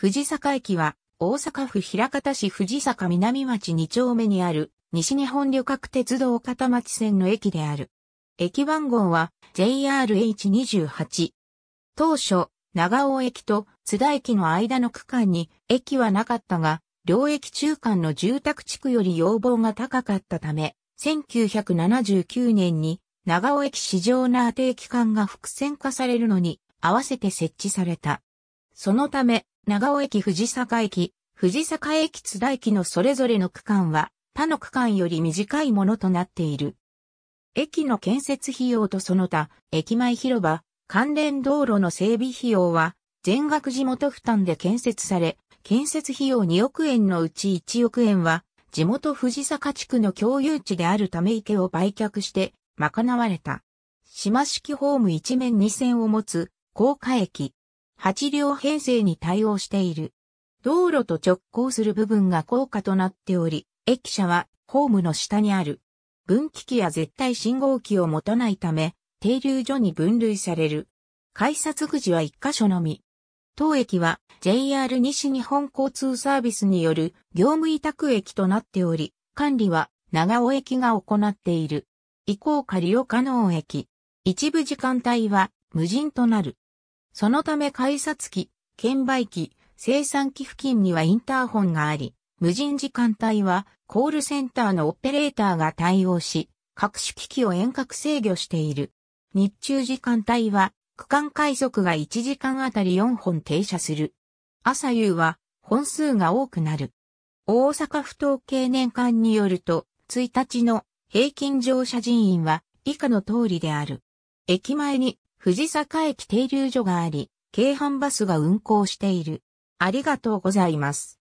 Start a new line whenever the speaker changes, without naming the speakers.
藤坂駅は、大阪府平方市藤坂南町2丁目にある、西日本旅客鉄道片町線の駅である。駅番号は JRH28。当初、長尾駅と津田駅の間の区間に駅はなかったが、両駅中間の住宅地区より要望が高かったため、1979年に長尾駅市場な定て駅間が複線化されるのに合わせて設置された。そのため、長尾駅藤坂駅、藤坂駅津田駅のそれぞれの区間は、他の区間より短いものとなっている。駅の建設費用とその他、駅前広場、関連道路の整備費用は、全額地元負担で建設され、建設費用2億円のうち1億円は、地元藤坂地区の共有地であるため池を売却して、賄われた。島式ホーム一面2線を持つ、高架駅、8両編成に対応している。道路と直行する部分が高架となっており、駅舎はホームの下にある。分岐器や絶対信号機を持たないため、停留所に分類される。改札口は1箇所のみ。当駅は JR 西日本交通サービスによる業務委託駅となっており、管理は長尾駅が行っている。移行下利用可能駅。一部時間帯は無人となる。そのため改札機、券売機、生産機付近にはインターホンがあり、無人時間帯はコールセンターのオペレーターが対応し、各種機器を遠隔制御している。日中時間帯は区間快速が1時間あたり4本停車する。朝夕は本数が多くなる。大阪府統計年間によると、1日の平均乗車人員は以下の通りである。駅前に藤坂駅停留所があり、京阪バスが運行している。
ありがとうございます。